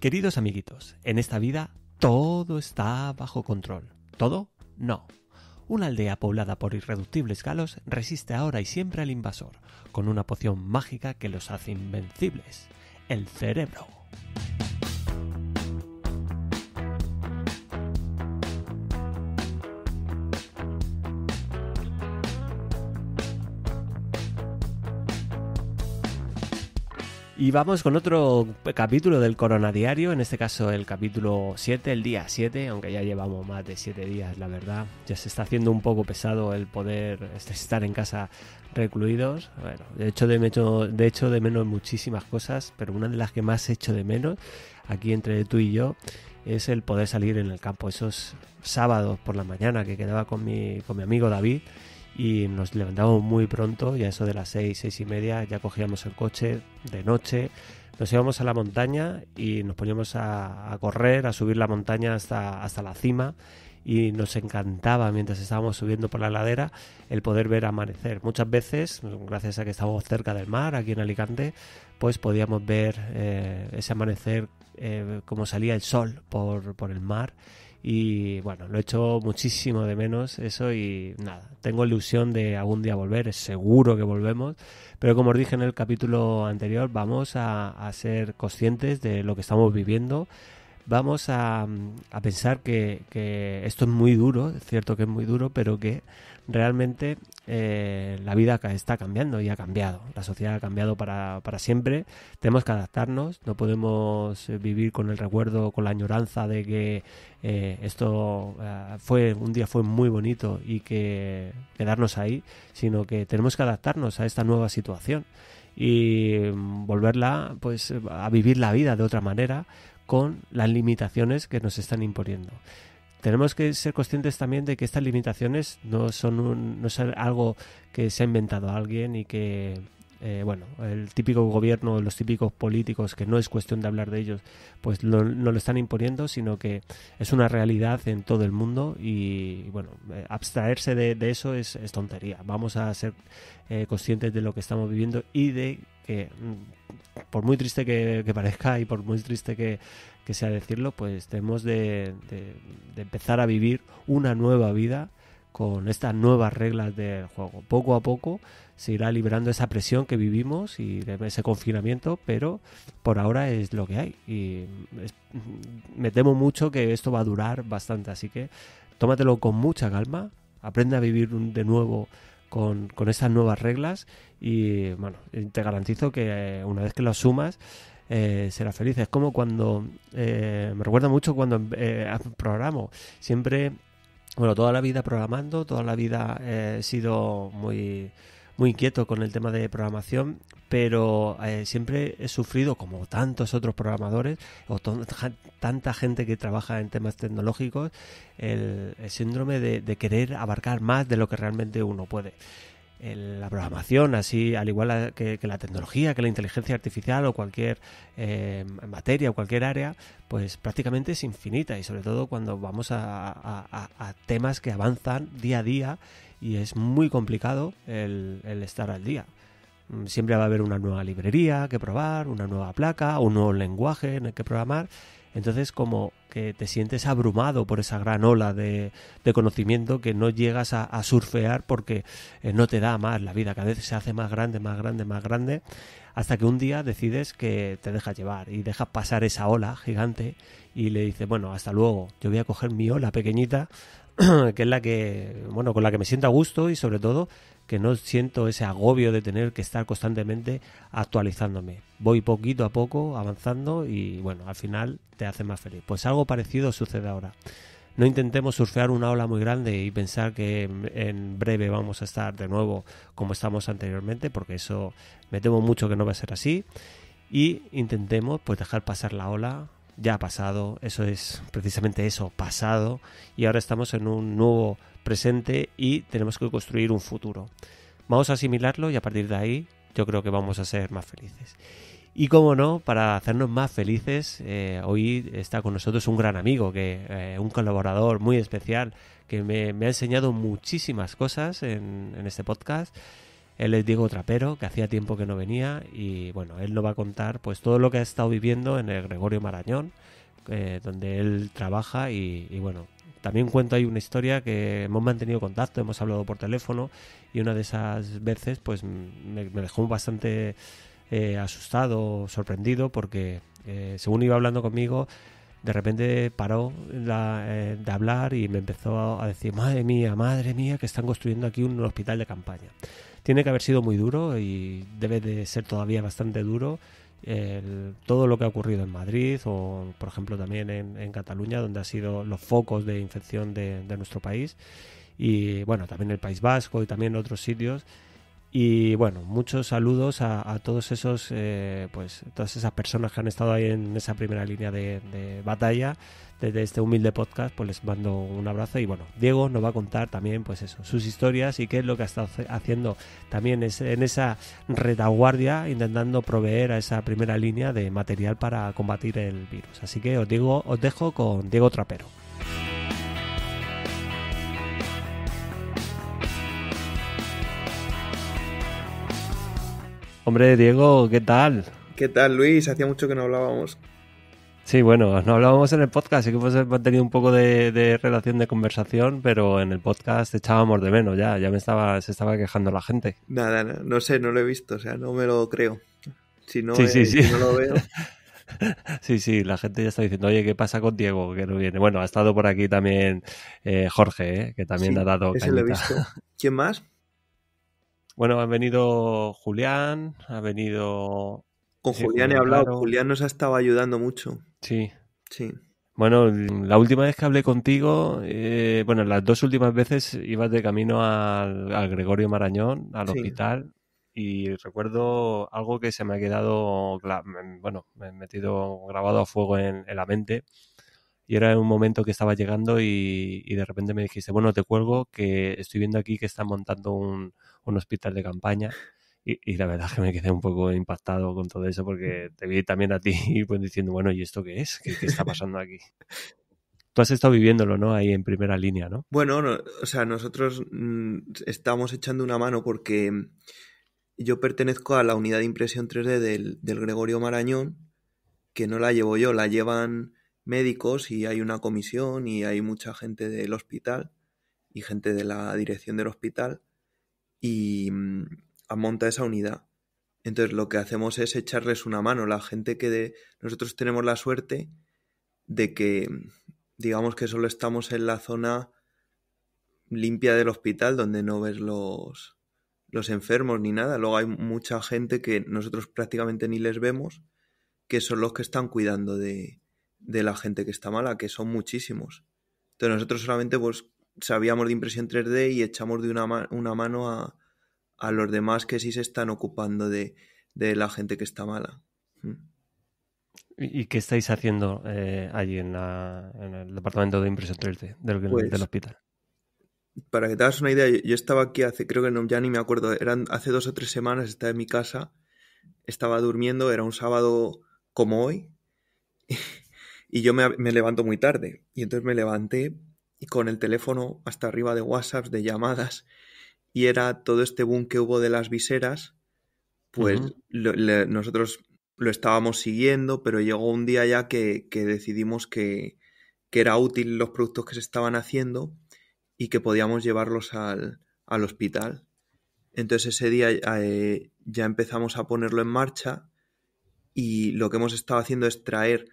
Queridos amiguitos, en esta vida todo está bajo control. ¿Todo? No, una aldea poblada por irreductibles galos resiste ahora y siempre al invasor, con una poción mágica que los hace invencibles, el cerebro. Y vamos con otro capítulo del Corona Diario, en este caso el capítulo 7, el día 7, aunque ya llevamos más de 7 días, la verdad. Ya se está haciendo un poco pesado el poder este, estar en casa recluidos. Bueno, de hecho de, de hecho de menos muchísimas cosas, pero una de las que más he hecho de menos aquí entre tú y yo es el poder salir en el campo esos sábados por la mañana que quedaba con mi, con mi amigo David y nos levantábamos muy pronto ya eso de las seis, seis y media ya cogíamos el coche de noche, nos íbamos a la montaña y nos poníamos a, correr, a subir la montaña hasta, hasta la cima y nos encantaba mientras estábamos subiendo por la ladera el poder ver amanecer. Muchas veces, gracias a que estábamos cerca del mar, aquí en Alicante, pues podíamos ver eh, ese amanecer, eh, como salía el sol por, por el mar y bueno, lo he hecho muchísimo de menos eso y nada, tengo ilusión de algún día volver, seguro que volvemos, pero como os dije en el capítulo anterior, vamos a, ser conscientes de lo que estamos viviendo, vamos a, pensar que, que esto es muy duro, es cierto que es muy duro, pero que realmente eh, la vida está cambiando y ha cambiado. La sociedad ha cambiado para, siempre. Tenemos que adaptarnos. No podemos eh, vivir con el recuerdo, con la añoranza de que eh, esto fue un día fue muy bonito y que quedarnos ahí, sino que tenemos que adaptarnos a esta nueva situación y mm, volverla pues a vivir la vida de otra manera con las limitaciones que nos están imponiendo tenemos que ser conscientes también de que estas limitaciones no son, no son algo que se ha inventado alguien y que, eh, bueno, el típico gobierno, los típicos políticos, que no es cuestión de hablar de ellos, pues no lo están imponiendo, sino que es una realidad en todo el mundo y, bueno, eh, abstraerse de, eso es, tontería. Vamos a ser eh, conscientes de lo que estamos viviendo y de que, mm, por muy triste que, parezca y por muy triste que, sea decirlo, pues tenemos de empezar a vivir una nueva vida con estas nuevas reglas del juego. Poco a poco se irá liberando esa presión que vivimos y de ese confinamiento, pero por ahora es lo que hay. Y me temo mucho que esto va a durar bastante, así que tómatelo con mucha calma, aprende a vivir de nuevo con, esas nuevas reglas y bueno, te garantizo que eh, una vez que lo sumas eh, serás será feliz. Es como cuando, eh, me recuerda mucho cuando programo, siempre bueno, toda la vida programando, toda la vida eh, he sido muy, muy inquieto con el tema de programación, pero eh, siempre he sufrido, como tantos otros programadores, o tanta gente que trabaja en temas tecnológicos, el, síndrome de, querer abarcar más de lo que realmente uno puede la programación, así al igual que, la tecnología, que la inteligencia artificial o cualquier eh, materia o cualquier área, pues prácticamente es infinita y sobre todo cuando vamos a, temas que avanzan día a día y es muy complicado el, el estar al día mm, siempre va a haber una nueva librería que probar, una nueva placa, un nuevo lenguaje en el que programar entonces como que te sientes abrumado por esa gran ola de, conocimiento que no llegas a, surfear porque eh, no te da más la vida, cada vez se hace más grande, más grande, más grande, hasta que un día decides que te dejas llevar y dejas pasar esa ola gigante y le dices, bueno, hasta luego, yo voy a coger mi ola pequeñita que es la que, bueno, con la que me siento a gusto y sobre todo que no siento ese agobio de tener que estar constantemente actualizándome. Voy poquito a poco avanzando y bueno, al final te hace más feliz. Pues algo parecido sucede ahora. No intentemos surfear una ola muy grande y pensar que en breve vamos a estar de nuevo como estamos anteriormente, porque eso me temo mucho que no va a ser así. Y intentemos pues dejar pasar la ola ya ha pasado, eso es precisamente eso, pasado, y ahora estamos en un nuevo presente y tenemos que construir un futuro. Vamos a asimilarlo y a partir de ahí yo creo que vamos a ser más felices. Y como no, para hacernos más felices, eh, hoy está con nosotros un gran amigo, que, eh, un colaborador muy especial, que me, ha enseñado muchísimas cosas en este podcast. Él es Diego Trapero, que hacía tiempo que no venía y bueno, él nos va a contar pues todo lo que ha estado viviendo en el Gregorio Marañón, eh, donde él trabaja y, bueno, también cuento ahí una historia que hemos mantenido contacto, hemos hablado por teléfono y una de esas veces pues me, dejó bastante eh, asustado, sorprendido porque eh, según iba hablando conmigo de repente paró de hablar y me empezó a, decir, madre mía, madre mía, que están construyendo aquí un hospital de campaña tiene que haber sido muy duro y debe de ser todavía bastante duro todo lo que ha ocurrido en Madrid o, por ejemplo, también en, Cataluña, donde ha sido los focos de infección de, de nuestro país. Y bueno, también el País Vasco y también otros sitios. Y bueno, muchos saludos a, todos esos, eh, pues todas esas personas que han estado ahí en esa primera línea de, de, batalla desde este humilde podcast, pues les mando un abrazo y bueno, Diego nos va a contar también, pues eso, sus historias y qué es lo que ha estado haciendo también en esa retaguardia, intentando proveer a esa primera línea de material para combatir el virus. Así que os digo, os dejo con Diego Trapero. Hombre, Diego, ¿qué tal? ¿Qué tal, Luis? Hacía mucho que no hablábamos. Sí, bueno, no hablábamos en el podcast, sí que hemos mantenido un poco de, relación de conversación, pero en el podcast echábamos de menos ya, ya me estaba, se estaba quejando la gente. Nada, no, sé, no lo he visto, o sea, no me lo creo. Si no, sí, sí, eh, sí. no lo veo. Sí, sí, la gente ya está diciendo, oye, ¿qué pasa con Diego? Que no viene. Bueno, ha estado por aquí también eh, Jorge, eh, que también ha dado. Ese visto. ¿Quién más? Bueno, ha venido Julián, ha venido... Con Julián he hablado, Julián nos ha estado ayudando mucho. Sí. Sí. Bueno, la última vez que hablé contigo, eh, bueno, las dos últimas veces ibas de camino al, Gregorio Marañón, al hospital, y recuerdo algo que se me ha quedado, bueno, me he metido grabado a fuego en, en la mente, y era un momento que estaba llegando y, de repente me dijiste, bueno, te cuelgo que estoy viendo aquí que están montando un, un hospital de campaña. Y, la verdad es que me quedé un poco impactado con todo eso porque te vi también a ti pues, diciendo, bueno, ¿y esto qué es? ¿Qué, está pasando aquí? Tú has estado viviéndolo, ¿no? Ahí en primera línea, ¿no? Bueno, o sea, nosotros mm, estamos echando una mano porque yo pertenezco a la unidad de impresión 3D del, del Gregorio Marañón, que no la llevo yo, la llevan médicos y hay una comisión y hay mucha gente del hospital y gente de la dirección del hospital y mm, monta esa unidad. Entonces lo que hacemos es echarles una mano. La gente que de... nosotros tenemos la suerte de que digamos que solo estamos en la zona limpia del hospital donde no ves los, los enfermos ni nada. Luego hay mucha gente que nosotros prácticamente ni les vemos, que son los que están cuidando de, de la gente que está mala, que son muchísimos. Entonces nosotros solamente pues sabíamos de impresión 3D y echamos de una, mano a, los demás que sí se están ocupando de, la gente que está mala. Mm. ¿Y qué estáis haciendo eh, allí en, el departamento de impresión 3D pues del, hospital? Para que te hagas una idea, yo, estaba aquí hace, creo que no, ya ni me acuerdo, eran hace dos o tres semanas, estaba en mi casa, estaba durmiendo, era un sábado como hoy, y yo me, levanto muy tarde. Y entonces me levanté y con el teléfono hasta arriba de WhatsApp, de llamadas, y era todo este boom que hubo de las viseras, pues nosotros lo estábamos siguiendo, pero llegó un día ya que, decidimos que, era útil los productos que se estaban haciendo y que podíamos llevarlos al, al hospital. Entonces ese día eh, ya empezamos a ponerlo en marcha y lo que hemos estado haciendo es traer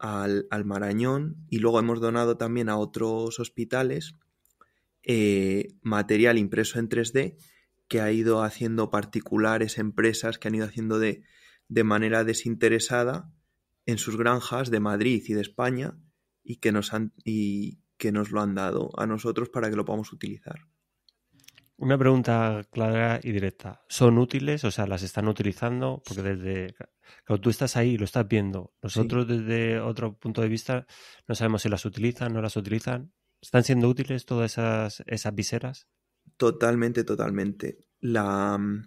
al, al Marañón y luego hemos donado también a otros hospitales eh, material impreso en 3D que ha ido haciendo particulares, empresas que han ido haciendo de, de manera desinteresada en sus granjas de Madrid y de España y que nos, han, y que nos lo han dado a nosotros para que lo podamos utilizar. Una pregunta clara y directa. ¿Son útiles? O sea, ¿las están utilizando? Porque desde. cuando tú estás ahí, lo estás viendo. Nosotros, desde otro punto de vista, no sabemos si las utilizan, no las utilizan. ¿Están siendo útiles todas esas, esas viseras? Totalmente, totalmente. La, mm,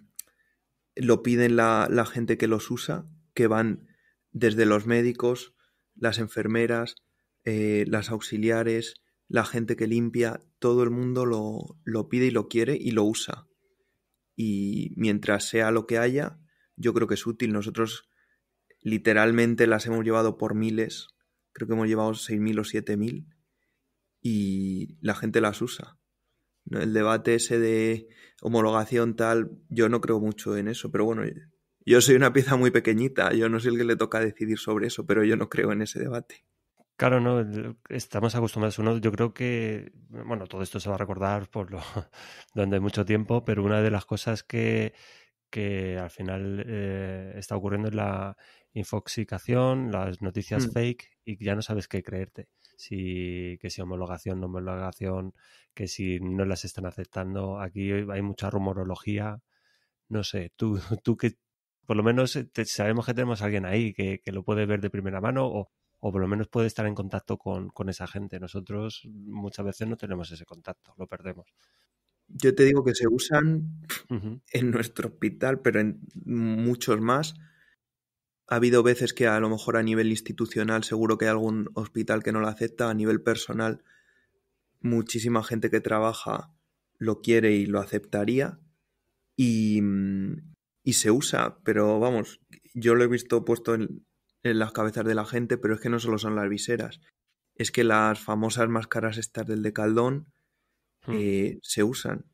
lo piden la, gente que los usa, que van desde los médicos, las enfermeras, eh, las auxiliares, la gente que limpia, todo el mundo lo, lo pide y lo quiere y lo usa. Y mientras sea lo que haya, yo creo que es útil. Nosotros literalmente las hemos llevado por miles, creo que hemos llevado 6.000 o 7.000 y la gente las usa. El debate ese de homologación tal, yo no creo mucho en eso, pero bueno, yo soy una pieza muy pequeñita, yo no soy el que le toca decidir sobre eso, pero yo no creo en ese debate. Claro, no, estamos acostumbrados. Uno, yo creo que, bueno, todo esto se va a recordar por lo, hay mucho tiempo, pero una de las cosas que, que al final eh, está ocurriendo es la infoxicación, las noticias mm. fake y ya no sabes qué creerte. Si, que si homologación, no homologación, que si no las están aceptando. Aquí hay mucha rumorología. No sé, tú, tú que por lo menos eh, sabemos que tenemos a alguien ahí que, que lo puede ver de primera mano o, o por lo menos puede estar en contacto con, esa gente. Nosotros muchas veces no tenemos ese contacto, lo perdemos. Yo te digo que se usan en nuestro hospital, pero en muchos más. Ha habido veces que a lo mejor a nivel institucional seguro que hay algún hospital que no lo acepta, a nivel personal muchísima gente que trabaja lo quiere y lo aceptaría y se usa, pero vamos, yo lo he visto puesto en, en las cabezas de la gente, pero es que no solo son las viseras. Es que las famosas máscaras estas del de Caldón hmm. eh, se usan.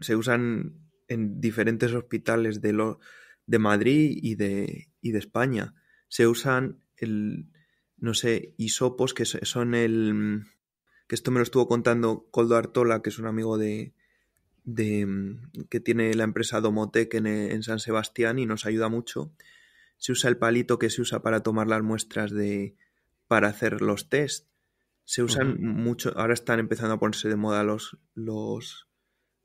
Se usan en diferentes hospitales de, lo, de Madrid y de, de España. Se usan, el, no sé, hisopos que son el... que esto me lo estuvo contando Coldo Artola, que es un amigo de, de, que tiene la empresa Domotec en, San Sebastián y nos ayuda mucho se usa el palito que se usa para tomar las muestras de para hacer los test. Se usan mucho, ahora están empezando a ponerse de moda los los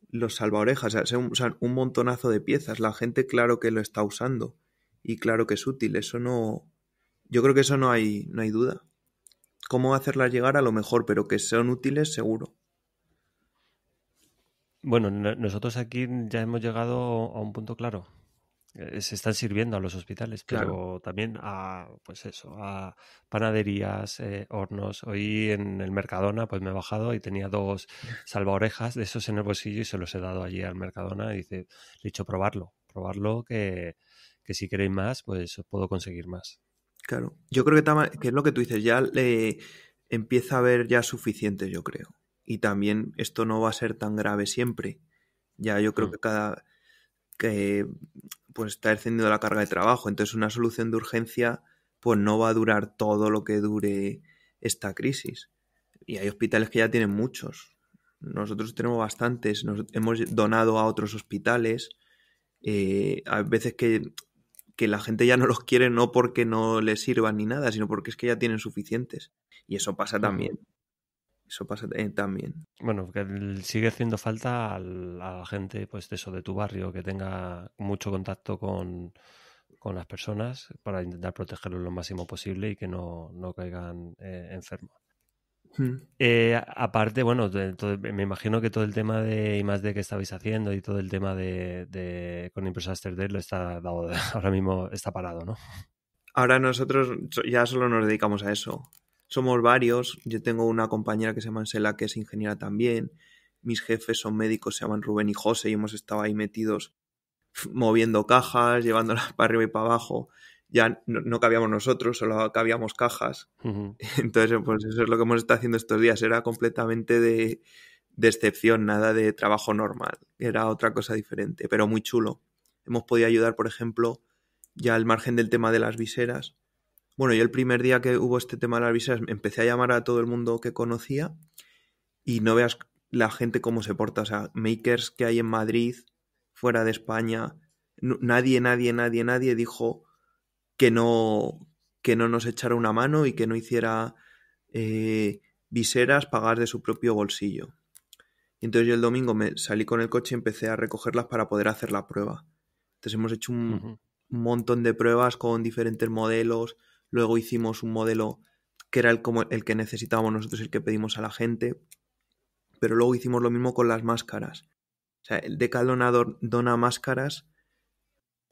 los salvaorejas, se usan un montonazo de piezas, la gente claro que lo está usando y claro que es útil, eso no yo creo que eso no hay no hay duda. Cómo hacerlas llegar a lo mejor, pero que son útiles seguro. Bueno, nosotros aquí ya hemos llegado a un punto claro. Eh, se están sirviendo a los hospitales, pero también a, pues eso, a panaderías, eh, hornos. Hoy en el Mercadona, pues me he bajado y tenía dos salvaorejas de esos en el bolsillo y se los he dado allí al Mercadona. Y dice, he dicho, probarlo, probarlo, que, si queréis más, pues puedo conseguir más. Claro, yo creo que, es lo que tú dices, ya le empieza a haber ya suficiente, yo creo. Y también esto no va a ser tan grave siempre. Ya yo creo mm. que cada que pues está descendiendo la carga de trabajo. Entonces una solución de urgencia pues no va a durar todo lo que dure esta crisis. Y hay hospitales que ya tienen muchos. Nosotros tenemos bastantes, nos hemos donado a otros hospitales. Eh, hay veces que, que la gente ya no los quiere no porque no les sirvan ni nada, sino porque es que ya tienen suficientes. Y eso pasa también. Eso pasa eh, también. Bueno, que sigue haciendo falta a la gente, pues, de eso, de tu barrio, que tenga mucho contacto con, con las personas para intentar protegerlos lo máximo posible y que no, no caigan eh, enfermos. Hmm. Eh, aparte, bueno, me imagino que todo el tema de más de que estabais haciendo y todo el tema de, de con Impresas 3D lo está dado, ahora mismo está parado, ¿no? Ahora nosotros ya solo nos dedicamos a eso somos varios. Yo tengo una compañera que se llama Ansela, que es ingeniera también. Mis jefes son médicos, se llaman Rubén y José, y hemos estado ahí metidos moviendo cajas, llevándolas para arriba y para abajo. Ya no, cabíamos nosotros, solo cabíamos cajas. Entonces, pues eso es lo que hemos estado haciendo estos días. Era completamente de, de excepción, nada de trabajo normal. Era otra cosa diferente, pero muy chulo. Hemos podido ayudar, por ejemplo, ya al margen del tema de las viseras, bueno, yo el primer día que hubo este tema de las viseras empecé a llamar a todo el mundo que conocía y no veas la gente cómo se porta. O sea, makers que hay en Madrid, fuera de España, nadie, nadie, nadie, nadie dijo que no, que no nos echara una mano y que no hiciera eh, viseras pagar de su propio bolsillo. Entonces yo el domingo me salí con el coche y empecé a recogerlas para poder hacer la prueba. Entonces hemos hecho un montón de pruebas con diferentes modelos, luego hicimos un modelo que era el, que necesitábamos nosotros, el que pedimos a la gente, pero luego hicimos lo mismo con las máscaras. O sea, el decalonador dona máscaras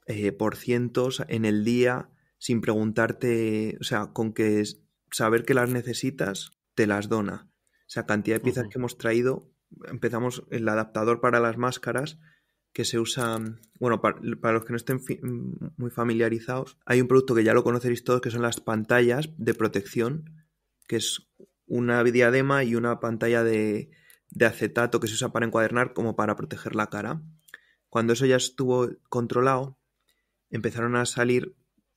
eh, por cientos en el día sin preguntarte, o sea, con que saber que las necesitas, te las dona. O sea, cantidad de piezas que hemos traído, empezamos el adaptador para las máscaras, que se usa, bueno, para, los que no estén muy familiarizados, hay un producto que ya lo conoceréis todos, que son las pantallas de protección, que es una diadema y una pantalla de, acetato que se usa para encuadernar como para proteger la cara. Cuando eso ya estuvo controlado, empezaron a salir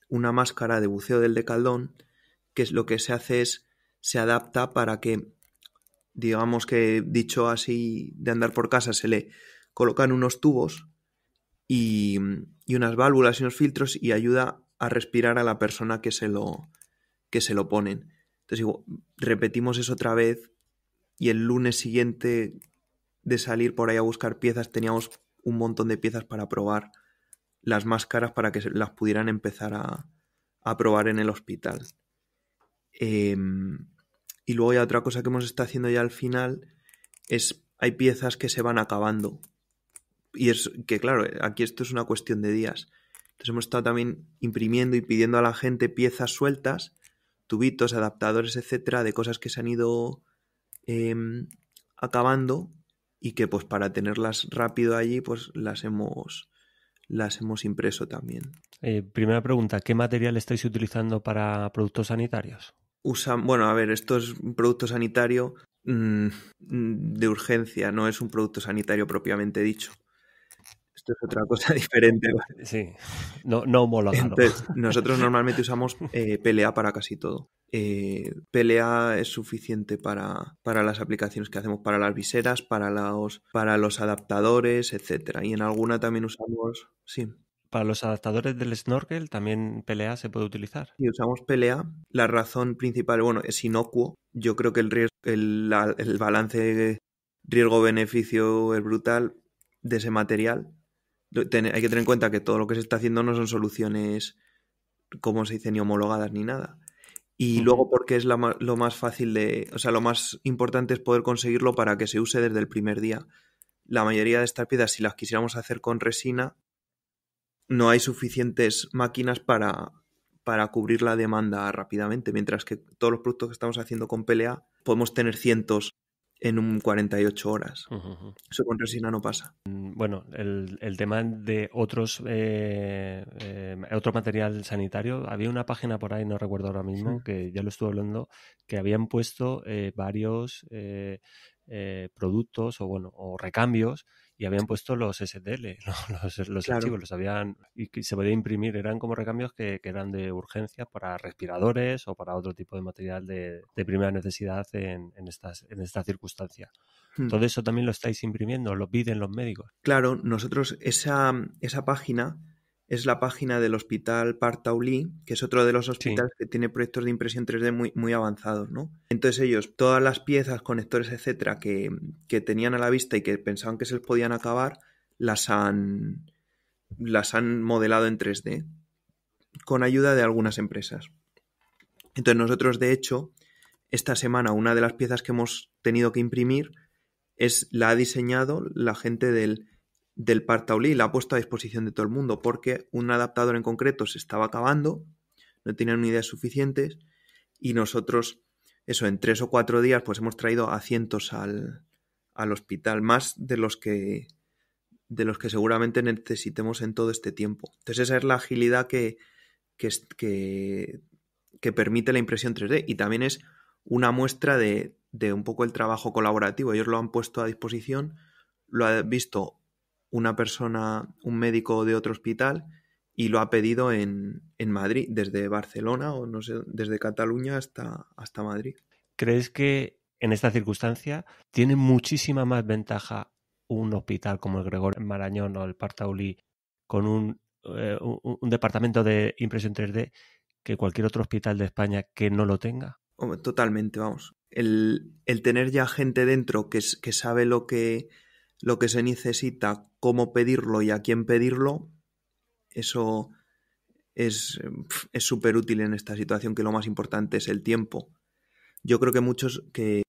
una máscara de buceo del decaldón, que es lo que se hace es se adapta para que digamos que dicho así de andar por casa se le colocan unos tubos y, unas válvulas y unos filtros y ayuda a respirar a la persona que se lo, que se lo ponen. Entonces repetimos eso otra vez y el lunes siguiente de salir por ahí a buscar piezas teníamos un montón de piezas para probar las máscaras para que las pudieran empezar a, probar en el hospital. Em, y luego ya otra cosa que hemos estado haciendo ya al final es hay piezas que se van acabando y es que, claro, eh, aquí esto es una cuestión de días. Entonces hemos estado también imprimiendo y pidiendo a la gente piezas sueltas, tubitos, adaptadores, etcétera, de cosas que se han ido em, acabando y que pues para tenerlas rápido allí pues las hemos las hemos impreso también. Eh, primera pregunta, ¿qué material estáis utilizando para productos sanitarios? bueno, a ver, esto es un producto sanitario mm, de urgencia, no es un producto sanitario propiamente dicho es otra cosa diferente. Sí, no, no mola. Entonces, nosotros normalmente usamos eh, PLA para casi todo. Eh, PLA es suficiente para, para, las aplicaciones que hacemos para las viseras, para los, para los adaptadores, etcétera. Y en alguna también usamos. Sí. Para los adaptadores del snorkel también PLA se puede utilizar. y usamos PLA, la razón principal, bueno, es inocuo. Yo creo que el, riesgo, el, el balance riesgo-beneficio es brutal de ese material hay que tener en cuenta que todo lo que se está haciendo no son soluciones, como se dice, ni homologadas ni nada. Y luego porque es lo más fácil de, o sea, lo más importante es poder conseguirlo para que se use desde el primer día. La mayoría de estas piezas, si las quisiéramos hacer con resina, no hay suficientes máquinas para, para cubrir la demanda rápidamente, mientras que todos los productos que estamos haciendo con PLA podemos tener cientos en un 48 horas. Eso con resina no pasa. Mm, bueno, el, tema de otros eh, eh, otro material sanitario, había una página por ahí, no recuerdo ahora mismo, que ya lo estuve hablando, que habían puesto eh, varios productos o bueno, o recambios y habían puesto los STL, los, archivos, los habían y que se podía imprimir, eran como recambios que, eran de urgencia para respiradores o para otro tipo de material de, primera necesidad en, estas, en esta circunstancia. Hmm. Todo eso también lo estáis imprimiendo, lo piden los médicos. Claro, nosotros esa, esa página es la página del Hospital Partaulí, que es otro de los hospitales que tiene proyectos de impresión 3D muy, muy avanzados, ¿no? Entonces ellos, todas las piezas, conectores, etcétera, que, que tenían a la vista y que pensaban que se les podían acabar, las han, las han modelado en 3D con ayuda de algunas empresas. Entonces nosotros, de hecho, esta semana una de las piezas que hemos tenido que imprimir es la ha diseñado la gente del del Partaulí la ha puesto a disposición de todo el mundo porque un adaptador en concreto se estaba acabando, no tenían unidades suficientes y nosotros, eso, en tres o cuatro días, pues hemos traído a cientos al, al hospital, más de los que de los que seguramente necesitemos en todo este tiempo. Entonces esa es la agilidad que, que, permite la impresión 3D y también es una muestra de, de un poco el trabajo colaborativo. Ellos lo han puesto a disposición, lo ha visto una persona, un médico de otro hospital, y lo ha pedido en, en Madrid, desde Barcelona o no sé, desde Cataluña hasta, hasta Madrid. ¿Crees que en esta circunstancia tiene muchísima más ventaja un hospital como el Gregorio Marañón o el Partaulí con un, eh, un, departamento de impresión 3D que cualquier otro hospital de España que no lo tenga? Totalmente, vamos. El, el tener ya gente dentro que, que sabe lo que lo que se necesita, cómo pedirlo y a quién pedirlo, eso es súper útil en esta situación, que lo más importante es el tiempo. Yo creo que muchos, que,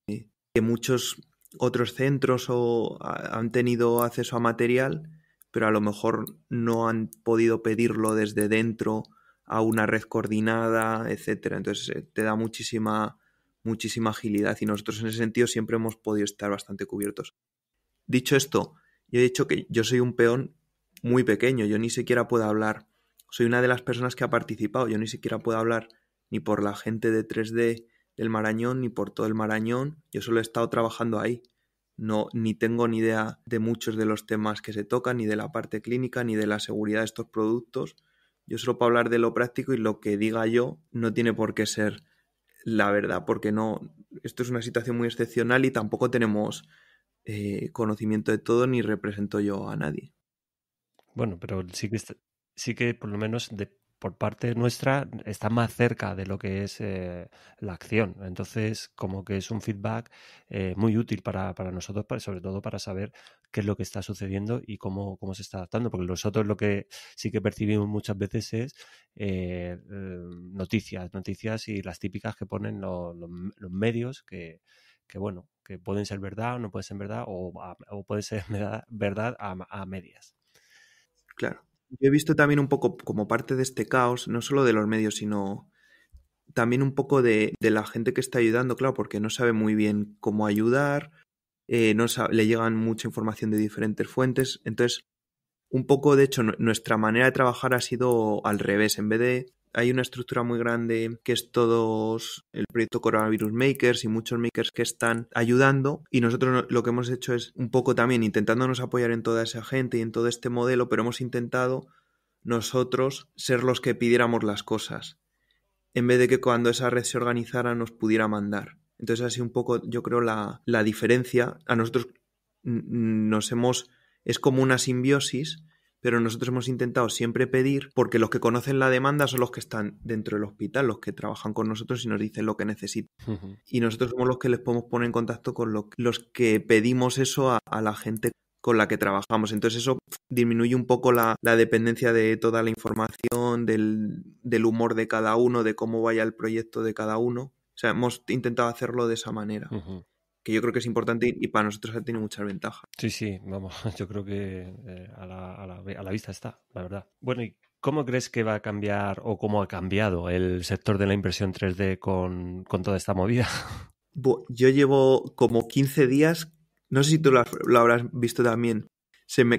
muchos otros centros o han tenido acceso a material, pero a lo mejor no han podido pedirlo desde dentro a una red coordinada, etcétera. Entonces eh, te da muchísima, muchísima agilidad y nosotros en ese sentido siempre hemos podido estar bastante cubiertos. Dicho esto, yo he dicho que yo soy un peón muy pequeño, yo ni siquiera puedo hablar. Soy una de las personas que ha participado, yo ni siquiera puedo hablar ni por la gente de 3D del Marañón, ni por todo el Marañón, yo solo he estado trabajando ahí. No, ni tengo ni idea de muchos de los temas que se tocan, ni de la parte clínica, ni de la seguridad de estos productos. Yo solo puedo hablar de lo práctico y lo que diga yo no tiene por qué ser la verdad, porque no, esto es una situación muy excepcional y tampoco tenemos eh, conocimiento de todo ni represento yo a nadie. Bueno, pero sí que, sí que por lo menos de, por parte nuestra está más cerca de lo que es eh, la acción. Entonces, como que es un feedback eh, muy útil para, para nosotros, sobre todo para saber qué es lo que está sucediendo y cómo, cómo se está adaptando. Porque nosotros lo que sí que percibimos muchas veces es eh, noticias, noticias y las típicas que ponen los medios que que bueno, que pueden ser verdad o no pueden ser verdad, o, pueden ser verdad a, medias. Claro. Yo he visto también un poco como parte de este caos, no solo de los medios, sino también un poco de, la gente que está ayudando, claro, porque no sabe muy bien cómo ayudar, eh, no le llegan mucha información de diferentes fuentes. Entonces, un poco, de hecho, nuestra manera de trabajar ha sido al revés. En vez de hay una estructura muy grande que es todos el proyecto Coronavirus Makers y muchos makers que están ayudando y nosotros lo que hemos hecho es un poco también intentándonos apoyar en toda esa gente y en todo este modelo, pero hemos intentado nosotros ser los que pidiéramos las cosas en vez de que cuando esa red se organizara nos pudiera mandar. Entonces así un poco yo creo la, la diferencia. A nosotros nos hemos... es como una simbiosis pero nosotros hemos intentado siempre pedir, porque los que conocen la demanda son los que están dentro del hospital, los que trabajan con nosotros y nos dicen lo que necesitan. Y nosotros somos los que les podemos poner en contacto con los que pedimos eso a, la gente con la que trabajamos. Entonces eso disminuye un poco la, dependencia de toda la información, del, humor de cada uno, de cómo vaya el proyecto de cada uno. O sea, hemos intentado hacerlo de esa manera que yo creo que es importante y para nosotros ha tenido muchas ventajas. Sí, sí, vamos, yo creo que eh, a, la, vista está, la verdad. Bueno, ¿y cómo crees que va a cambiar o cómo ha cambiado el sector de la impresión 3D con, toda esta movida? Yo llevo como 15 días, no sé si tú lo habrás visto también,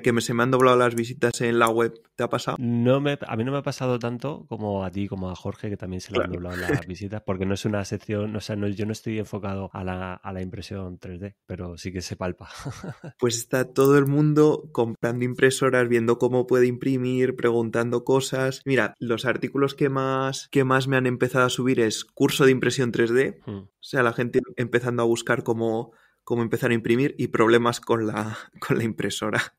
que se me han doblado las visitas en la web. ¿Te ha pasado? No a mí no me ha pasado tanto como a ti, como a Jorge, que también se le han doblado las visitas, porque no es una sección, o sea, yo no estoy enfocado a la, impresión 3D, pero sí que se palpa. pues está todo el mundo comprando impresoras, viendo cómo puede imprimir, preguntando cosas. Mira, los artículos que más, que más me han empezado a subir es curso de impresión 3D. Hmm. O sea, la gente empezando a buscar cómo, cómo empezar a imprimir y problemas con la, con la impresora.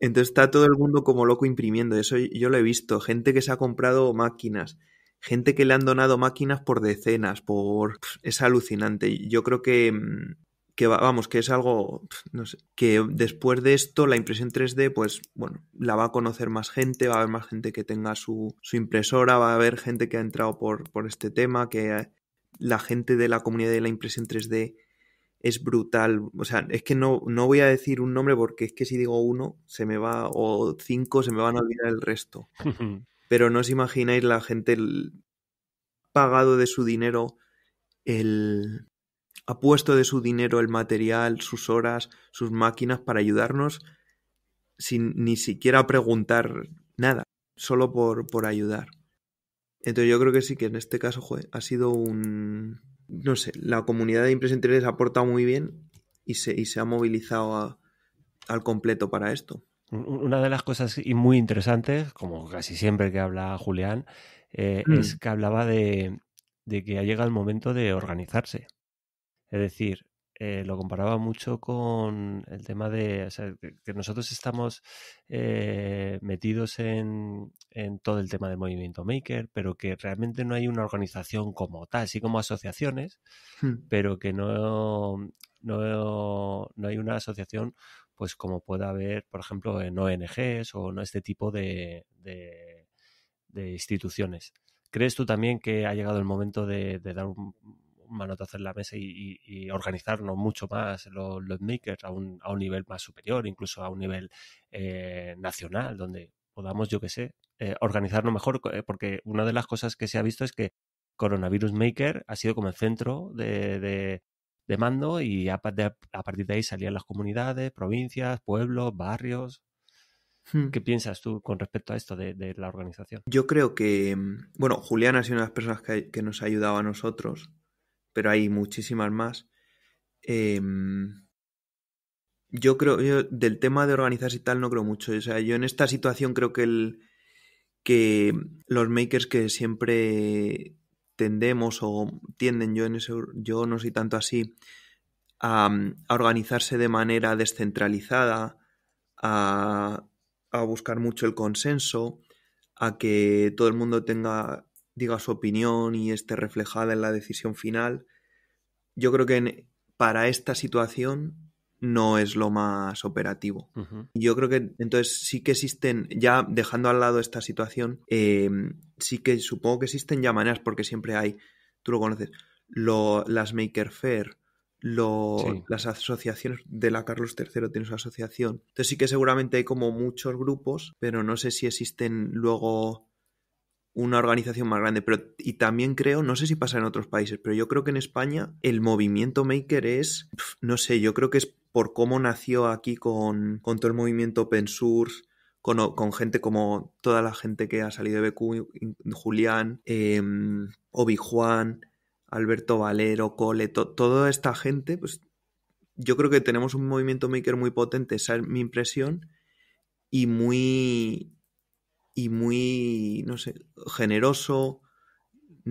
Entonces está todo el mundo como loco imprimiendo. Eso yo lo he visto. Gente que se ha comprado máquinas. Gente que le han donado máquinas por decenas, por... Es alucinante. Yo creo que, mm, que vamos, que es algo, no que después de esto la impresión 3D, pues bueno, la va a conocer más gente, va a haber más gente que tenga su, su impresora, va a haber gente que ha entrado por, por este tema, que la gente de la comunidad de la impresión 3D es brutal. O sea, es que no, voy a decir un nombre porque es que si digo uno, se me va, o cinco, se me van a olvidar el resto. Pero no os imagináis la gente pagado de su dinero, el ha puesto de su dinero, el material, sus horas, sus máquinas para ayudarnos sin ni siquiera preguntar nada, solo por, por ayudar. Entonces yo creo que sí que en este caso joder, ha sido un, no sé, la comunidad de Impresa Interiores ha aportado muy bien y se, ha movilizado al completo para esto. Una de las cosas muy interesantes, como casi siempre que habla Julián, eh, mm. es que hablaba de, de que ha llegado el momento de organizarse. Es decir, eh, lo comparaba mucho con el tema de que nosotros estamos eh, metidos en, en, todo el tema del movimiento maker, pero que realmente no hay una organización como tal, así como asociaciones, hmm. pero que no, no, hay una asociación pues como pueda haber, por ejemplo, en ONGs o no este tipo de, instituciones. ¿Crees tú también que ha llegado el momento de dar un Manotazo en la mesa y, organizarnos mucho más los, makers a un, a un, nivel más superior, incluso a un nivel eh, nacional, donde podamos, yo que sé, eh, organizarnos mejor, eh, porque una de las cosas que se ha visto es que Coronavirus Maker ha sido como el centro de, mando y a, partir de ahí salían las comunidades, provincias, pueblos, barrios. Hmm. ¿Qué piensas tú con respecto a esto de, la organización? Yo creo que, mm, bueno, Julián ha sido una de las personas que, que nos ha ayudado a nosotros pero hay muchísimas más. Em, yo creo, del tema de organizarse y tal no creo mucho. yo en esta situación creo que, el, que los makers que siempre tendemos o tienden, yo, en ese, yo no soy tanto así, a, organizarse de manera descentralizada, a, a, buscar mucho el consenso, a que todo el mundo tenga diga su opinión y esté reflejada en la decisión final, yo creo que para esta situación no es lo más operativo. Yo creo que entonces sí que existen, ya dejando al lado esta situación, em, sí que supongo que existen ya maneras, porque siempre hay, tú lo conoces, las Maker Fair, las asociaciones de la Carlos III tiene su asociación. Entonces sí que seguramente hay como muchos grupos, pero no sé si existen luego una organización más grande. Pero, y también creo, no sé si pasa en otros países, pero yo creo que en España el movimiento maker es, no sé, yo creo que es por cómo nació aquí con, con todo el movimiento open source, con, gente como toda la gente que ha salido de BQ, Julián, em, Obi Juan, Alberto Valero, Cole, toda esta gente, pues yo creo que tenemos un movimiento maker muy potente, esa es mi impresión, y muy y muy, no sé, generoso,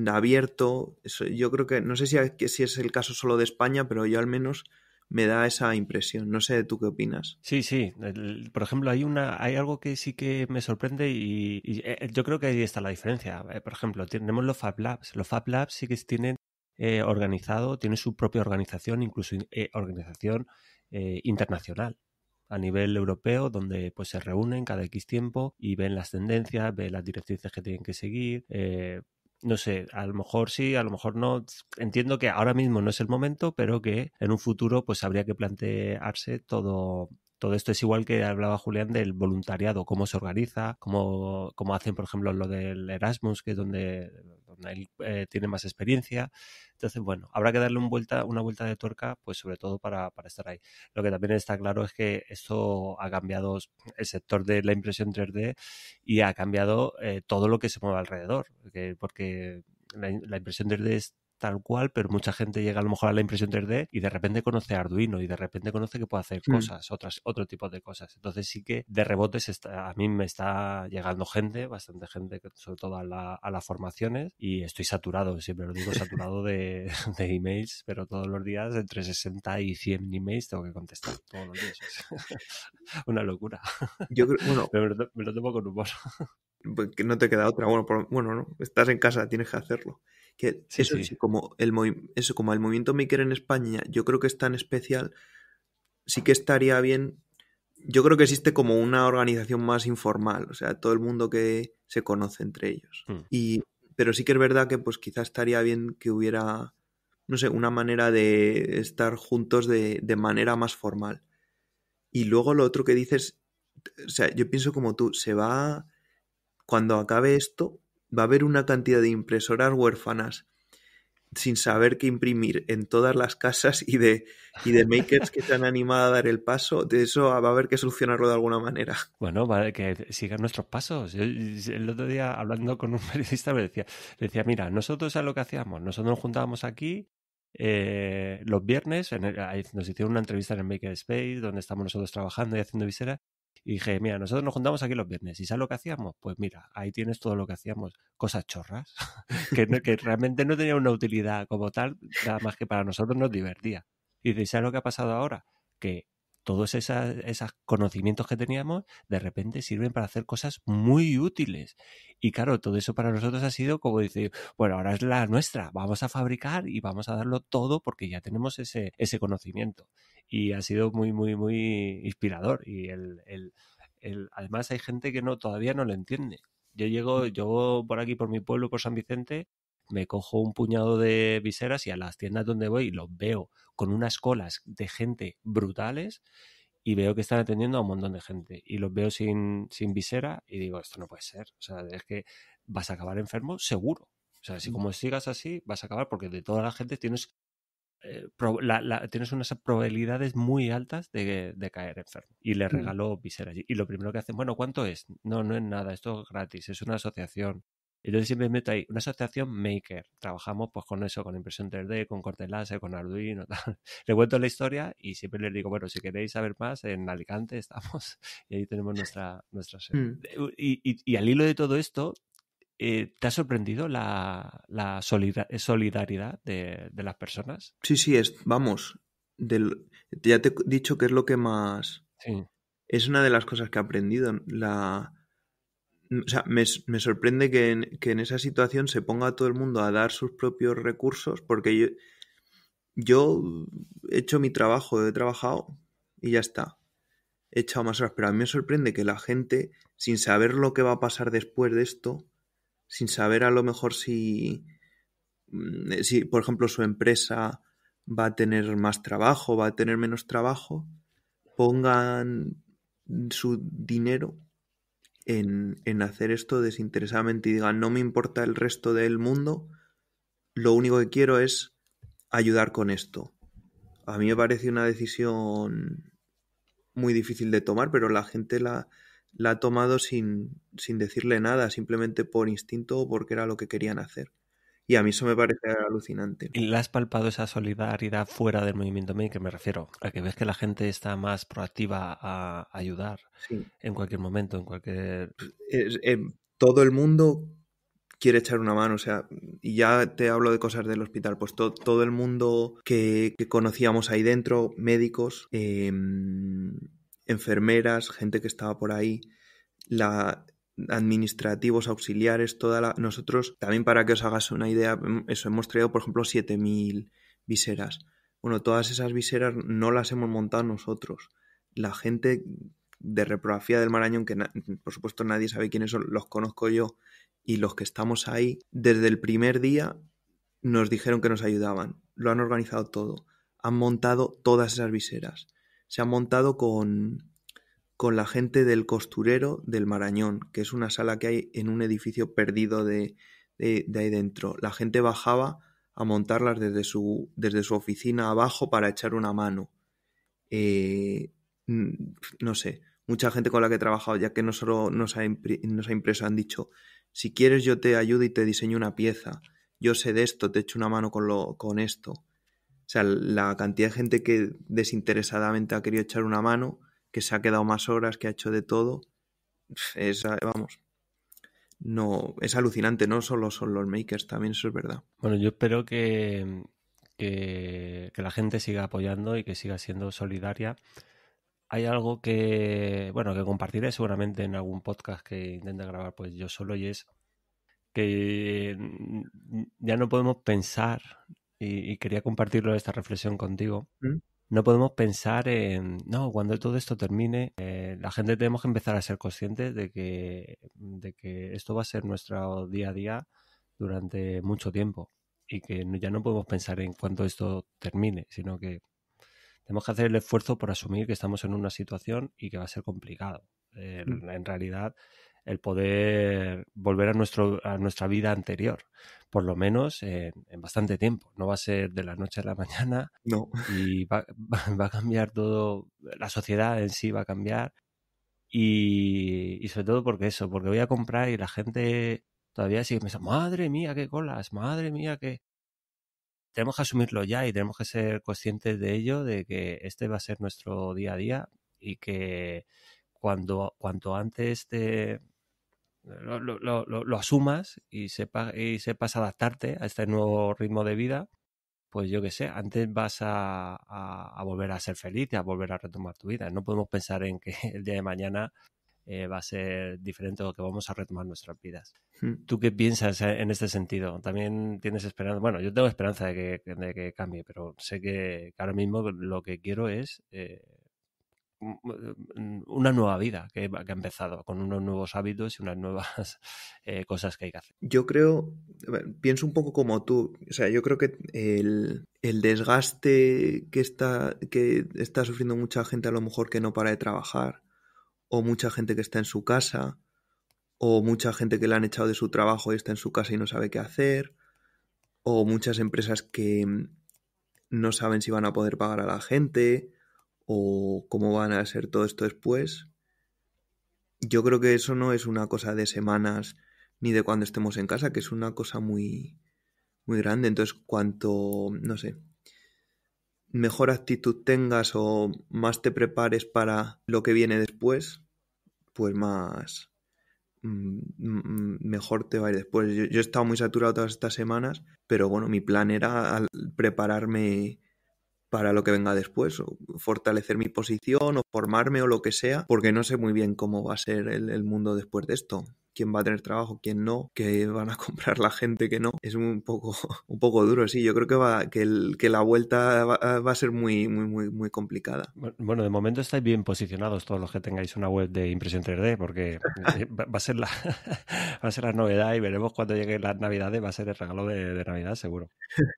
abierto. Yo creo que, no sé si, es el caso solo de España, pero yo al menos me da esa impresión. No sé, ¿tú qué opinas? Sí, sí. por ejemplo, hay una, hay algo que sí que me sorprende y, eh, yo creo que ahí está la diferencia. Eh, por ejemplo, tenemos los Fab Labs. Los Fab Labs sí que tienen eh, organizado, tienen su propia organización, incluso organización internacional a nivel europeo, donde pues se reúnen cada X tiempo y ven las tendencias, ven las directrices que tienen que seguir. Eh, no sé, a lo mejor sí, a lo mejor no. Entiendo que ahora mismo no es el momento, pero que en un futuro pues habría que plantearse todo, todo esto es igual que hablaba Julián del voluntariado, cómo se organiza, cómo, cómo hacen, por ejemplo, lo del Erasmus, que es donde, él eh, tiene más experiencia. Entonces, bueno, habrá que darle vuelta, una vuelta de tuerca, pues sobre todo para, para, estar ahí. Lo que también está claro es que esto ha cambiado el sector de la impresión 3D y ha cambiado eh, todo lo que se mueve alrededor, porque, la impresión 3D es tal cual, pero mucha gente llega a lo mejor a la impresión 3D y de repente conoce Arduino y de repente conoce que puede hacer mm. cosas, otras, otro tipo de cosas. Entonces sí que de rebotes está, a mí me está llegando gente, bastante gente, sobre todo a, las formaciones y estoy saturado, siempre lo digo, saturado de, emails, pero todos los días entre 60 y 100 emails tengo que contestar todos los días. Una locura. Yo creo, bueno, me lo, tomo con un con humor. Pues no te queda otra. Bueno, bueno, no, estás en casa, tienes que hacerlo. Que eso sí. como el eso como el movimiento maker en España, yo creo que es tan especial, sí que estaría bien. Yo creo que existe como una organización más informal, o sea, todo el mundo que se conoce entre ellos. Hmm. Y, pero sí que es verdad que pues quizás estaría bien que hubiera, no sé, una manera de estar juntos de, de manera más formal. Y luego lo otro que dices, o sea, yo pienso como tú, se va, cuando acabe esto, va a haber una cantidad de impresoras huérfanas sin saber qué imprimir en todas las casas y de, makers que se han animado a dar el paso, de eso va a haber que solucionarlo de alguna manera. Bueno, para que sigan nuestros pasos. el otro día hablando con un periodista me decía, decía, mira, nosotros es lo que hacíamos, nosotros nos juntábamos aquí eh, los viernes, en nos hicieron una entrevista en el Maker Space, donde estamos nosotros trabajando y haciendo visera, y dije, mira, nosotros nos juntamos aquí los viernes. ¿Y sabes lo que hacíamos? Pues mira, ahí tienes todo lo que hacíamos. Cosas chorras, que, que realmente no tenía una utilidad como tal, nada más que para nosotros nos divertía. Y dice, ¿sabes lo que ha pasado ahora? Que todos esos conocimientos que teníamos de repente sirven para hacer cosas muy útiles. Y claro, todo eso para nosotros ha sido como decir, bueno, ahora es la nuestra, vamos a fabricar y vamos a darlo todo porque ya tenemos ese, ese conocimiento. Y ha sido muy, muy, muy inspirador. Y el, el, el, además hay gente que no todavía no lo entiende. Yo llego, mm. yo por aquí, por mi pueblo, por San Vicente, me cojo un puñado de viseras y a las tiendas donde voy los veo con unas colas de gente brutales y veo que están atendiendo a un montón de gente y los veo sin, visera y digo, esto no puede ser. O sea, es que vas a acabar enfermo seguro. O sea, si como sigas así, vas a acabar porque de toda eh, la gente tienes, tienes unas probabilidades muy altas de, de caer enfermo. Y le mm. regaló viseras. Y lo primero que hacen, bueno, ¿cuánto es? No, no es nada, esto es gratis, es una asociación. Entonces siempre meto ahí una asociación maker. Trabajamos pues con eso, con impresión 3D, con corte láser, con Arduino, Le cuento la historia y siempre les digo, bueno, si queréis saber más, en Alicante estamos y ahí tenemos nuestra, nuestra mm. eh, Y, al hilo de todo esto, eh, ¿te ha sorprendido la, la solidaridad de, las personas? Sí, sí, es, vamos, ya te he dicho que es lo que más... Es una de las cosas que he aprendido, la, o sea, me, sorprende que en, esa situación se ponga todo el mundo a dar sus propios recursos, porque yo, yo he hecho mi trabajo, he trabajado y ya está. He echado más horas, pero a mí me sorprende que la gente, sin saber lo que va a pasar después de esto, sin saber a lo mejor si, mm, eh, si por ejemplo, su empresa va a tener más trabajo, va a tener menos trabajo, pongan su dinero en, hacer esto desinteresadamente y digan, no me importa el resto del mundo, lo único que quiero es ayudar con esto. A mí me parece una decisión muy difícil de tomar, pero la gente la, ha tomado sin decirle nada, simplemente por instinto o porque era lo que querían hacer. Y a mí eso me parece alucinante. ¿Y la has palpado esa solidaridad fuera del movimiento que Me refiero a que ves que la gente está más proactiva a ayudar en cualquier momento, en cualquier... Eh, todo el mundo quiere echar una mano, o sea, y ya te hablo de cosas del hospital, pues todo el mundo que, conocíamos ahí dentro, médicos, em, enfermeras, gente que estaba por ahí, la, administrativos auxiliares, toda la... Nosotros, también para que os hagas una idea, em, eso, hemos traído, por ejemplo, 7.000 viseras. Bueno, todas esas viseras no las hemos montado nosotros. La gente de reprografía del Marañón, que por supuesto nadie sabe quiénes son, los conozco yo y los que estamos ahí, desde el primer día nos dijeron que nos ayudaban. Lo han organizado todo. Han montado todas esas viseras. Se han montado con con la gente del costurero del Marañón, que es una sala que hay en un edificio perdido de, ahí dentro. La gente bajaba a montarlas desde su, desde su oficina abajo para echar una mano. Eh, no sé, mucha gente con la que he trabajado, ya que no solo nos ha, impreso, han dicho, si quieres yo te ayudo y te diseño una pieza, yo sé de esto, te echo una mano con, lo, con esto. O sea, la cantidad de gente que desinteresadamente ha querido echar una mano que se ha quedado más horas, que ha hecho de todo. Es, eh, vamos, no, es alucinante, no solo son los makers, también eso es verdad. Bueno, yo espero que, que, la gente siga apoyando y que siga siendo solidaria. Hay algo que, bueno, que compartiré seguramente en algún podcast que intente grabar pues yo solo y es que mm, ya no podemos pensar y, quería compartirlo esta reflexión contigo. Mm no podemos pensar en, no, cuando todo esto termine, eh, la gente tenemos que empezar a ser conscientes de que, de que esto va a ser nuestro día a día durante mucho tiempo y que ya no podemos pensar en cuándo esto termine, sino que tenemos que hacer el esfuerzo por asumir que estamos en una situación y que va a ser complicado. Mm. En realidad, el poder volver a, nuestro, a nuestra vida anterior, por lo menos en, bastante tiempo. No va a ser de la noche a la mañana. No. Y va, a cambiar todo, la sociedad en sí va a cambiar. Y, sobre todo porque eso, porque voy a comprar y la gente todavía sigue pensando, madre mía, qué colas, madre mía, qué, tenemos que asumirlo ya y tenemos que ser conscientes de ello, de que este va a ser nuestro día a día y que cuando cuanto antes este lo, lo, lo asumas y, y sepas adaptarte a este nuevo ritmo de vida, pues yo qué sé, antes vas a, volver a ser feliz, a volver a retomar tu vida. No podemos pensar en que el día de mañana eh, va a ser diferente o que vamos a retomar nuestras vidas. Hmm. ¿Tú qué piensas e, en este sentido? ¿También tienes esperanza? Bueno, yo tengo esperanza de que, cambie, pero sé que ahora mismo lo que quiero es eh, Mm, mm, una nueva vida que, ha empezado, con unos nuevos hábitos y unas nuevas eh, cosas que hay que hacer. Yo creo, pienso un poco como tú, o sea, yo creo que el, desgaste que está, que está sufriendo mucha gente a lo mejor que no para de trabajar, o mucha gente que está en su casa, o mucha gente que le han echado de su trabajo y está en su casa y no sabe qué hacer, o muchas empresas que mm, no saben si van a poder pagar a la gente, o cómo van a ser todo esto después. Yo creo que eso no es una cosa de semanas ni de cuando estemos en casa, que es una cosa muy, muy grande. Entonces, cuanto, no sé, mejor actitud tengas o más te prepares para lo que viene después, pues más mm, mejor te va a ir después. Yo, he estado muy saturado todas estas semanas, pero bueno, mi plan era prepararme para lo que venga después, o fortalecer mi posición o formarme o lo que sea, porque no sé muy bien cómo va a ser el, el mundo después de esto quién va a tener trabajo, quién no, qué van a comprar la gente que no. Es un poco, un poco duro, sí. Yo creo que va, que, el, que la vuelta va, ah, a ser muy, muy, muy, muy complicada. Bueno, de momento estáis bien posicionados todos los que tengáis una web de impresión 3D, porque eh, va a ser la a ser la novedad y veremos cuando lleguen las navidades, va a ser el regalo de, de Navidad, seguro.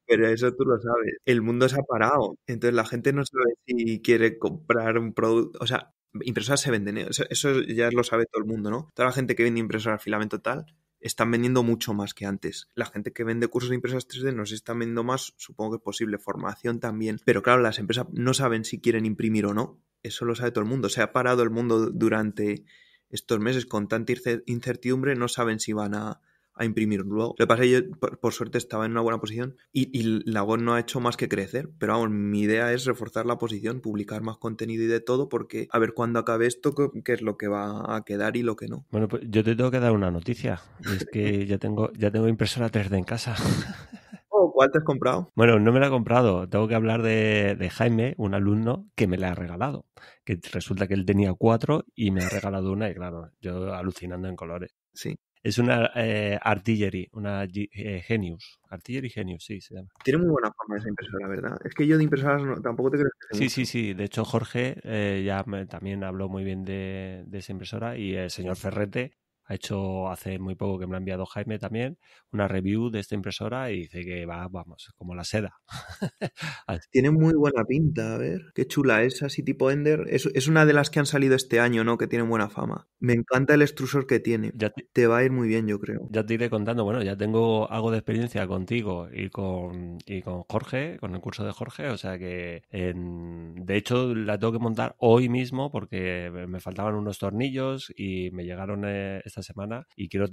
Pero eso tú lo sabes. El mundo se ha parado. Entonces la gente no sabe si quiere comprar un producto. O sea, impresoras se venden, ¿eh? eso, ya lo sabe todo el mundo, ¿no? Toda la gente que vende impresoras filamento tal están vendiendo mucho más que antes. La gente que vende cursos de impresas 3D nos están está vendiendo más, supongo que es posible, formación también. Pero claro, las empresas no saben si quieren imprimir o no. Eso lo sabe todo el mundo. Se ha parado el mundo durante estos meses con tanta incertidumbre, no saben si van a, a imprimir luego. Lo que pasa es que yo, por, suerte, estaba en una buena posición y, y, la web no ha hecho más que crecer. Pero vamos, mi idea es reforzar la posición, publicar más contenido y de todo, porque a ver cuándo acabe esto, qué es lo que va a quedar y lo que no. Bueno, pues yo te tengo que dar una noticia. Es que ya tengo, ya tengo impresora 3D en casa. Oh, ¿Cuál te has comprado? Bueno, no me la he comprado. Tengo que hablar de, de, Jaime, un alumno que me la ha regalado. Que resulta que él tenía cuatro y me ha regalado una, y claro, yo alucinando en colores. Sí. Es una eh, Artillery, una eh, Genius. Artillery Genius, sí, se llama. Tiene muy buena forma esa impresora, ¿verdad? Es que yo de impresoras tampoco te creo que... Sí, sí, sí. De hecho, Jorge eh, ya también habló muy bien de, de, esa impresora y el señor Ferrete ha hecho hace muy poco que me lo ha enviado Jaime también una review de esta impresora y dice que va, vamos, como la seda. Tiene muy buena pinta, a ver. Qué chula es, así tipo Ender. Es, una de las que han salido este año, ¿no? Que tienen buena fama. Me encanta el extrusor que tiene. Ya te, va a ir muy bien, yo creo. Ya te iré contando. Bueno, ya tengo algo de experiencia contigo y con, y con Jorge, con el curso de Jorge. O sea que, de hecho, la tengo que montar hoy mismo porque me faltaban unos tornillos y me llegaron eh, semana y quiero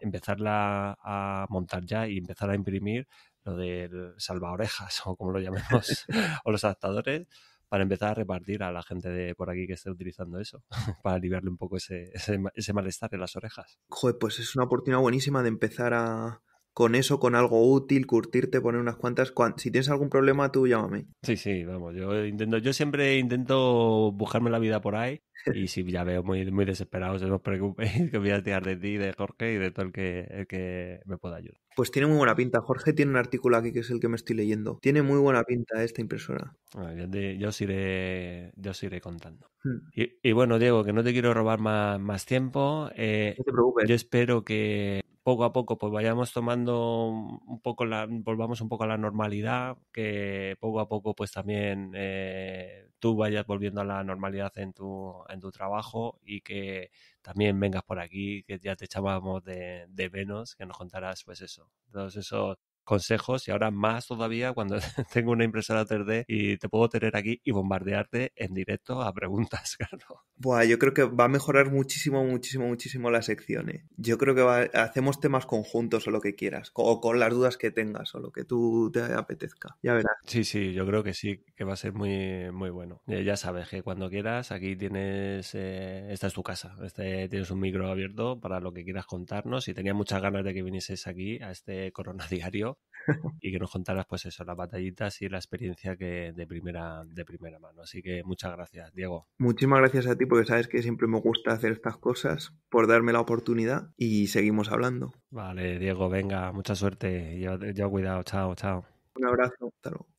empezarla a montar ya y empezar a imprimir lo del salvaorejas o como lo llamemos, o los adaptadores para empezar a repartir a la gente de por aquí que esté utilizando eso, para aliviarle un poco ese, ese, ese malestar en las orejas. Joder, pues es una oportunidad buenísima de empezar a, con eso, con algo útil, curtirte, poner unas cuantas. Si tienes algún problema, tú llámame. Sí, sí, vamos. Yo intento, yo siempre intento buscarme la vida por ahí. Y si ya veo muy, muy desesperados, no os preocupéis, que voy a tirar de ti, de Jorge y de todo el que, que me pueda ayudar. Pues tiene muy buena pinta. Jorge tiene un artículo aquí que es el que me estoy leyendo. Tiene muy buena pinta esta impresora. Ah, yo, os iré, yo os iré contando. Hmm. Y, bueno, Diego, que no te quiero robar más, tiempo. Eh, no te preocupes. Yo espero que, poco a poco pues vayamos tomando un poco la, volvamos un poco a la normalidad, que poco a poco pues también eh, tú vayas volviendo a la normalidad en tu, en tu trabajo y que también vengas por aquí, que ya te echábamos de, menos, que nos contarás pues eso, entonces eso consejos y ahora más todavía cuando tengo una impresora 3D y te puedo tener aquí y bombardearte en directo a preguntas, Carlos. Buah, yo creo que va a mejorar muchísimo, muchísimo, muchísimo la sección. ¿eh? Yo creo que hacemos temas conjuntos o lo que quieras, o con las dudas que tengas o lo que tú te apetezca. Ya verás. Sí, sí, yo creo que sí, que va a ser muy, muy bueno. ya sabes que cuando quieras, aquí tienes, eh, esta es tu casa, este, tienes un micro abierto para lo que quieras contarnos y tenía muchas ganas de que vinieses aquí a este Corona Diario y que nos contaras pues eso, las batallitas y la experiencia que de primera, de primera mano. Así que muchas gracias, Diego. Muchísimas gracias a ti porque sabes que siempre me gusta hacer estas cosas por darme la oportunidad y seguimos hablando. Vale, Diego, venga, mucha suerte. Yo, yo cuidado, chao, chao. Un abrazo, hasta luego.